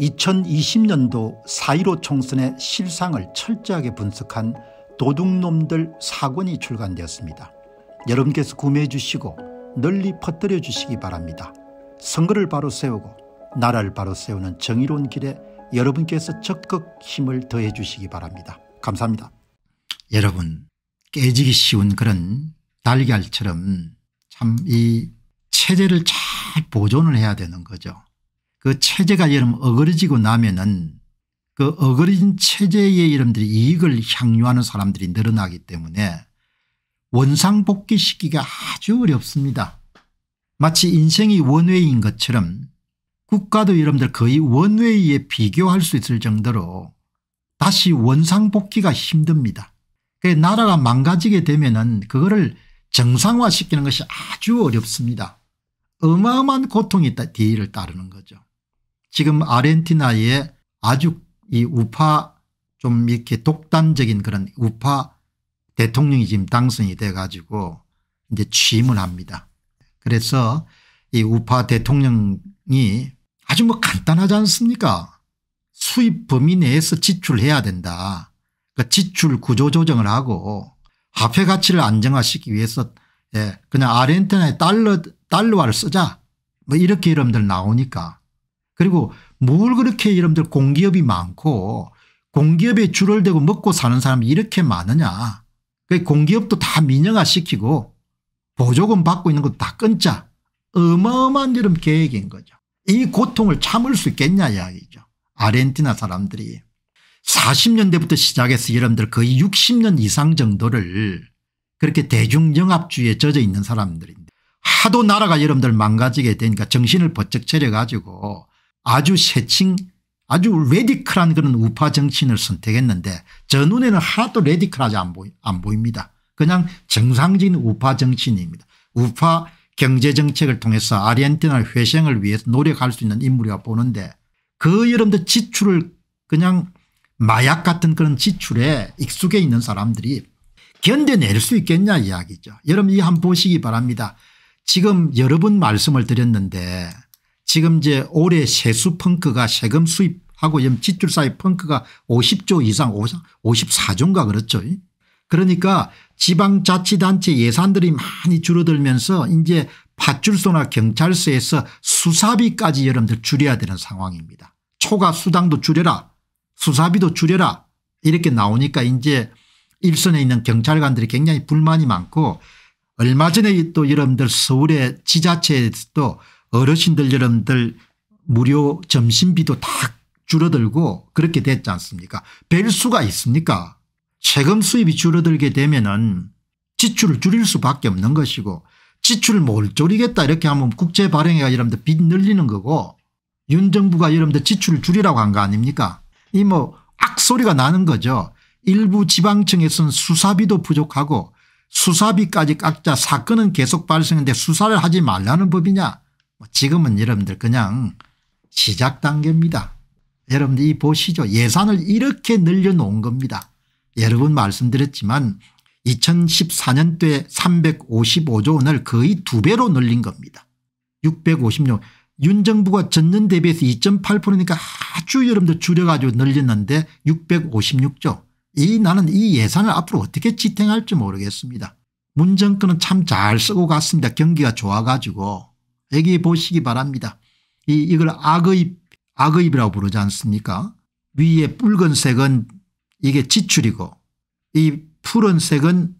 2020년도 4.15 총선의 실상을 철저하게 분석한 도둑놈들 사권이 출간되었습니다. 여러분께서 구매해 주시고 널리 퍼뜨려 주시기 바랍니다. 선거를 바로 세우고 나라를 바로 세우는 정의로운 길에 여러분께서 적극 힘을 더해 주시기 바랍니다. 감사합니다. 여러분 깨지기 쉬운 그런 달걀처럼 참 이 체제를 잘 보존을 해야 되는 거죠. 그 체제가 이름 어그러지고 나면은 그 어그러진 체제의 이름들이 이익을 향유하는 사람들이 늘어나기 때문에 원상복귀 시기가 아주 어렵습니다. 마치 인생이 원웨이인 것처럼 국가도 여러분들 거의 원웨이에 비교할 수 있을 정도로 다시 원상복귀가 힘듭니다. 나라가 망가지게 되면은 그거를 정상화시키는 것이 아주 어렵습니다. 어마어마한 고통이 뒤를 따르는 거죠. 지금 아르헨티나의 아주 이 우파 좀 이렇게 독단적인 그런 우파 대통령이 지금 당선이 돼 가지고 이제 취임을 합니다. 그래서 이 우파 대통령이 아주 뭐 간단하지 않습니까 수입 범위 내에서 지출해야 된다. 그 지출 구조 조정을 하고 화폐 가치를 안정화시키기 위해서 예, 그냥 아르헨티나의 달러, 달러화를 쓰자 뭐 이렇게 이름들 나오니까 그리고 뭘 그렇게 여러분들 공기업이 많고 공기업에 줄을 대고 먹고 사는 사람이 이렇게 많으냐. 공기업도 다 민영화시키고 보조금 받고 있는 것도 다 끊자. 어마어마한 여름 계획인 거죠. 이 고통을 참을 수 있겠냐 이야기죠. 아르헨티나 사람들이 40년대부터 시작해서 여러분들 거의 60년 이상 정도를 그렇게 대중영합주의에 젖어 있는 사람들인데 하도 나라가 여러분들 망가지게 되니까 정신을 번쩍 차려가지고 아주 새칭 아주 레디컬한 그런 우파 정치인을 선택했는데 저 눈에는 하나도 레디컬하지 안, 보이, 안 보입니다. 그냥 정상적인 우파 정치인입니다. 우파 경제정책을 통해서 아르헨티나 회생을 위해서 노력할 수 있는 인물이라 고 보는데 그 여러분들 지출을 그냥 마약 같은 그런 지출에 익숙해 있는 사람들이 견뎌낼 수 있겠냐 이야기죠. 여러분 이 한 보시기 바랍니다. 지금 여러 번 말씀을 드렸는데 지금 이제 올해 세수 펑크가 세금 수입하고 지출 사의 펑크가 50조 이상 54조인가 그렇죠. 그러니까 지방자치단체 예산들이 많이 줄어들면서 이제 파출소나 경찰서에서 수사비까지 여러분들 줄여야 되는 상황입니다. 초과 수당도 줄여라 수사비도 줄여라 이렇게 나오니까 이제 일선에 있는 경찰관들이 굉장히 불만이 많고 얼마 전에 또 여러분들 서울의 지자체에서도 어르신들 여러분들 무료 점심비도 다 줄어들고 그렇게 됐지 않습니까 뵐 수가 있습니까 세금 수입이 줄어들게 되면 은 지출을 줄일 수밖에 없는 것이고 지출을 뭘 줄이겠다 이렇게 하면 국제 발행회가 여러분들 빚 늘리는 거고 윤 정부가 여러분들 지출을 줄이라고 한 거 아닙니까 이 뭐 악소리가 나는 거죠 일부 지방청에서는 수사비도 부족하고 수사비까지 깎자 사건은 계속 발생하는데 수사를 하지 말라는 법이냐 뭐 지금은 여러분들 그냥 시작 단계입니다. 여러분들이 보시죠. 예산을 이렇게 늘려놓은 겁니다. 여러 분 말씀드렸지만 2014년도에 355조 원을 거의 두 배로 늘린 겁니다. 656 윤정부가 전년 대비해서 2.8%니까 아주 여러분들 줄여가지고 늘렸는데 656조 이 나는 이 예산을 앞으로 어떻게 지탱할지 모르겠습니다. 문정권은 참 잘 쓰고 갔습니다. 경기가 좋아가지고 애기 보시기 바랍니다. 이, 이걸 악의, 악의라고 부르지 않습니까? 위에 붉은색은 이게 지출이고 이 푸른색은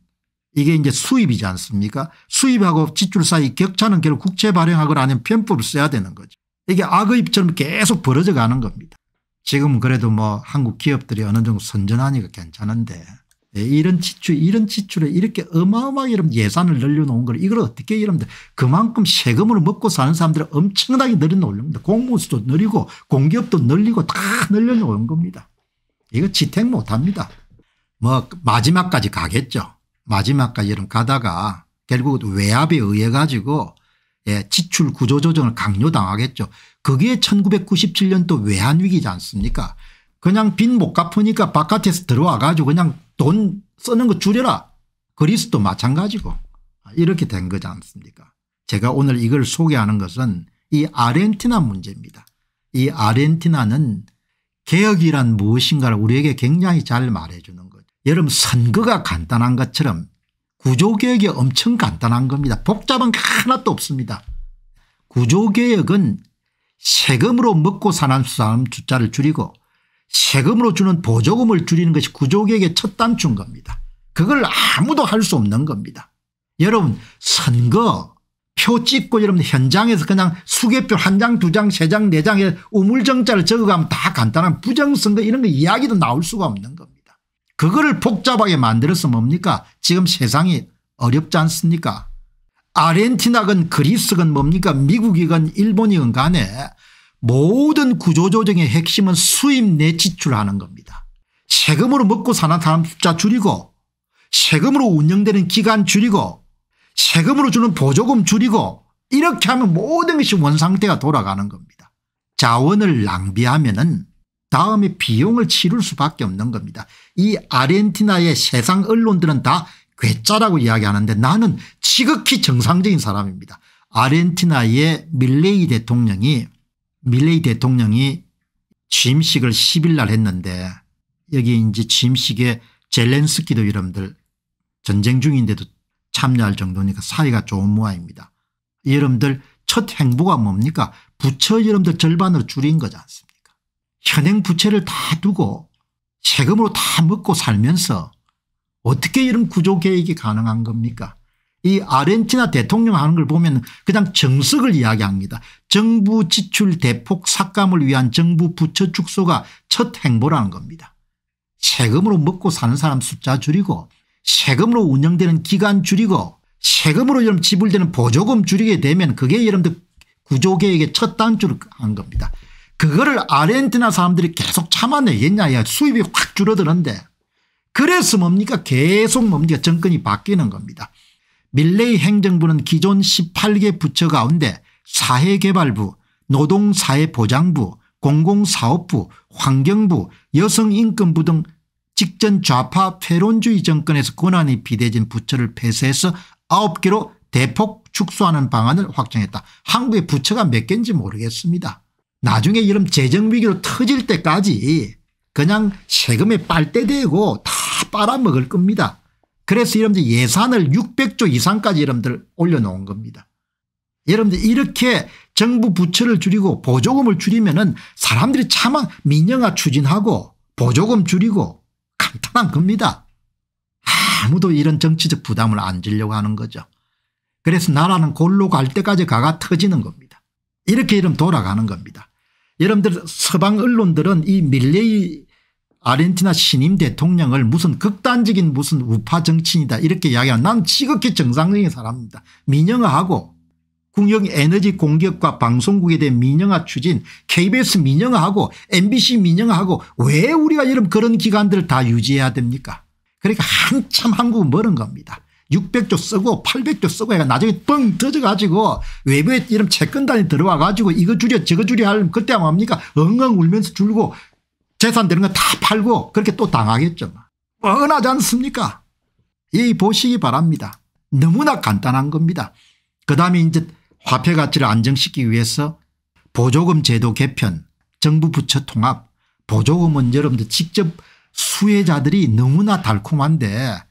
이게 이제 수입이지 않습니까? 수입하고 지출 사이 격차는 결국 국채 발행하거나 아니면 편법을 써야 되는 거죠. 이게 악의처럼 계속 벌어져 가는 겁니다. 지금 그래도 뭐 한국 기업들이 어느 정도 선전하니까 괜찮은데 예, 이런 지출 이런 지출에 이렇게 어마어마하게 이런 예산을 늘려놓은 걸 이걸 어떻게 여러분들 그만큼 세금으로 먹고 사는 사람들은 엄청나게 늘려놓겁니다 공무수도 늘리고 공기업도 늘리고 다 늘려놓은 겁니다. 이거 지탱 못합니다. 뭐 마지막까지 가겠죠. 마지막까지 이런 가다가 결국 외압에 의해 가지고 예, 지출 구조 조정을 강요당하겠죠. 그게 1997년도 외환위기지 않습니까 그냥 빚 못 갚으니까 바깥에서 들어와 가지고 그냥 돈 쓰는 거 줄여라. 그리스도 마찬가지고 이렇게 된 거지 않습니까 제가 오늘 이걸 소개하는 것은 이 아르헨티나 문제입니다. 이 아르헨티나는 개혁이란 무엇인가를 우리에게 굉장히 잘 말해주는 거죠. 여러분 선거가 간단한 것처럼 구조개혁이 엄청 간단한 겁니다. 복잡한 게 하나도 없습니다. 구조개혁은 세금으로 먹고 사는 사람 숫자를 줄이고 세금으로 주는 보조금을 줄이는 것이 구조개혁의 첫 단추인 겁니다. 그걸 아무도 할 수 없는 겁니다. 여러분 선거 표 찍고 여러분 현장에서 그냥 수개표 한 장 두 장 세 장 네장에 우물정자를 적어가면 다 간단한 부정선거 이런 거 이야기도 나올 수가 없는 겁니다. 그거를 복잡하게 만들어서 뭡니까 지금 세상이 어렵지 않습니까 아르헨티나건 그리스건 뭡니까 미국이건 일본이건 간에 모든 구조조정의 핵심은 수입 내 지출하는 겁니다. 세금으로 먹고 사는 사람 숫자 줄이고 세금으로 운영되는 기간 줄이고 세금으로 주는 보조금 줄이고 이렇게 하면 모든 것이 원상태가 돌아가는 겁니다. 자원을 낭비하면 은 다음에 비용을 치를 수밖에 없는 겁니다. 이 아르헨티나의 세상 언론들은 다 괴짜라고 이야기하는데 나는 지극히 정상적인 사람입니다. 아르헨티나의 밀레이 대통령이 밀레이 대통령이 취임식을 10일 날 했는데 여기 이제 취임식에 젤렌스키도 여러분들 전쟁 중인데도 참여할 정도니까 사이가 좋은 모양입니다. 여러분들 첫 행보가 뭡니까 부처 여러분들 절반으로 줄인 거지 않습니까 현행 부채를 다 두고 세금으로 다 먹고 살면서 어떻게 이런 구조 개혁이 가능한 겁니까 이 아르헨티나 대통령 하는 걸 보면 그냥 정석을 이야기합니다. 정부 지출 대폭 삭감을 위한 정부 부처 축소가 첫 행보라는 겁니다. 세금으로 먹고 사는 사람 숫자 줄이고 세금으로 운영되는 기간 줄이고 세금으로 여러분 지불되는 보조금 줄이게 되면 그게 여러분들 구조계획의첫 단추를 한 겁니다. 그거를 아르헨티나 사람들이 계속 참아내겠냐 수입이 확 줄어드는데 그래서 뭡니까 계속 뭡니까 정권이 바뀌는 겁니다. 밀레이 행정부는 기존 18개 부처 가운데 사회개발부, 노동사회보장부, 공공사업부, 환경부, 여성인권부 등 직전 좌파 패론주의 정권에서 권한이 비대진 부처를 폐쇄해서 9개로 대폭 축소하는 방안을 확정했다. 한국의 부처가 몇 개인지 모르겠습니다. 나중에 이런 재정위기로 터질 때까지 그냥 세금에 빨대대고 다 빨아먹을 겁니다. 그래서 여러분들 예산을 600조 이상까지 여러분들 올려놓은 겁니다. 여러분들 이렇게 정부 부채를 줄이고 보조금을 줄이면 은 사람들이 차마 민영화 추진하고 보조금 줄이고 간단한 겁니다. 아무도 이런 정치적 부담을 안 지려고 하는 거죠. 그래서 나라는 골로 갈 때까지 가가 터지는 겁니다. 이렇게 이름 돌아가는 겁니다. 여러분들 서방 언론들은 이 밀레이 아르헨티나 신임 대통령을 무슨 극단적인 무슨 우파 정치인이다 이렇게 이야기하면 난 지극히 정상적인 사람입니다. 민영화하고 국영 에너지 공격과 방송국에 대한 민영화 추진 KBS 민영화하고 MBC 민영화하고 왜 우리가 이런 그런 기관들을 다 유지해야 됩니까 그러니까 한참 한국은 멀은 겁니다. 600조 쓰고 800조 쓰고 해가 나중에 뻥 터져가지고 외부에 이런 채권단이 들어와가지고 이거 줄여 저거 줄여 하려면 그때 합니까 엉엉 울면서 줄고 재산 되는 거 다 팔고 그렇게 또 당하겠죠. 뭐. 뻔하지 않습니까? 이 보시기 바랍니다. 너무나 간단한 겁니다. 그 다음에 이제 화폐 가치를 안정시키기 위해서 보조금 제도 개편, 정부 부처 통합, 보조금은 여러분들 직접 수혜자들이 너무나 달콤한데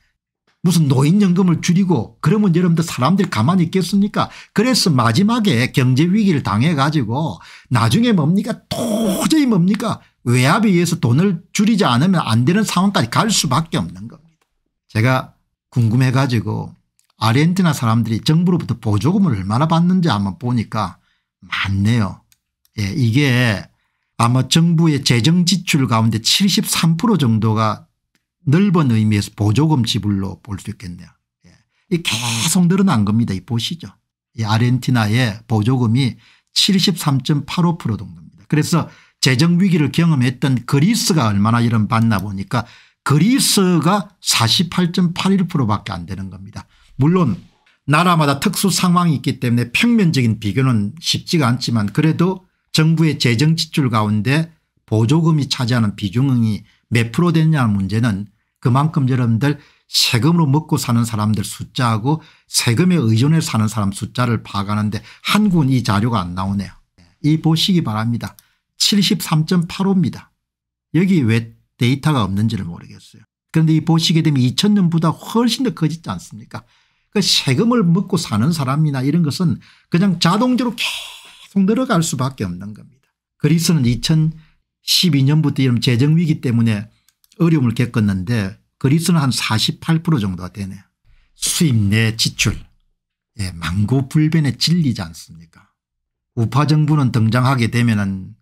무슨 노인연금을 줄이고 그러면 여러분들 사람들이 가만히 있겠습니까 그래서 마지막에 경제위기를 당해 가지고 나중에 뭡니까 도저히 뭡니까 외압에 의해서 돈을 줄이지 않으면 안 되는 상황까지 갈 수밖에 없는 겁니다. 제가 궁금해 가지고 아르헨티나 사람들이 정부로부터 보조금을 얼마나 받는지 한번 보니까 많네요. 예, 이게 아마 정부의 재정 지출 가운데 73% 정도가 넓은 의미에서 보조금 지불로 볼 수 있겠네요. 예. 계속 늘어난 겁니다. 이 보시죠. 이 아르헨티나의 보조금이 73.85% 정도입니다. 그래서 재정위기를 경험했던 그리스가 얼마나 이런 받나 보니까 그리스가 48.81%밖에 안 되는 겁니다. 물론 나라마다 특수 상황이 있기 때문에 평면적인 비교는 쉽지가 않지만 그래도 정부의 재정 지출 가운데 보조금이 차지하는 비중이 몇 프로 되냐는 문제는 그만큼 여러분들 세금으로 먹고 사는 사람들 숫자하고 세금에 의존해 사는 사람 숫자를 봐가는데 한 군 이 자료가 안 나오네요. 이 보시기 바랍니다. 73.85입니다. 여기 왜 데이터가 없는지를 모르겠어요. 그런데 이 보시게 되면 2000년보다 훨씬 더 커지지 않습니까 그 세금을 먹고 사는 사람이나 이런 것은 그냥 자동적으로 계속 늘어갈 수밖에 없는 겁니다. 그리스는 2012년부터 이런 재정위기 때문에 어려움을 겪었는데 그리스는 한 48% 정도가 되네요. 수입 내 지출 예, 망고불변에 질리지 않습니까 우파 정부는 등장하게 되면 은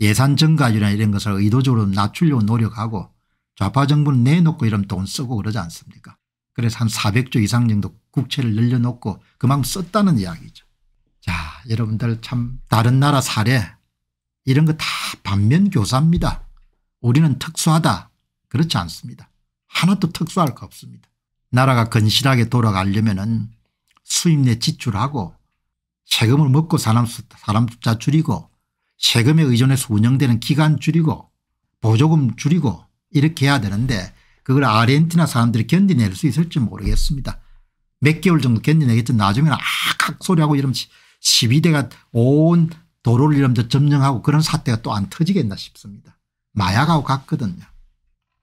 예산 증가율이나 이런 것을 의도적으로 낮추려고 노력하고 좌파 정부는 내놓고 이러면 돈 쓰고 그러지 않습니까 그래서 한 400조 이상 정도 국채를 늘려놓고 그만큼 썼다는 이야기죠. 자 여러분들 참 다른 나라 사례 이런 거 다 반면교사입니다. 우리는 특수하다 그렇지 않습니다. 하나도 특수할 거 없습니다. 나라가 건실하게 돌아가려면 은 수입내 지출하고 세금을 먹고 사람, 수, 사람 숫자 줄이고 세금에 의존해서 운영되는 기간 줄이고 보조금 줄이고 이렇게 해야 되는데 그걸 아르헨티나 사람들이 견디낼 수 있을지 모르겠습니다. 몇 개월 정도 견디내겠지 나중에는 아악 소리하고 이러면 12대가 온 도로를 이러면 서 점령하고 그런 사태가 또 안 터지겠나 싶습니다. 마약하고 같거든요.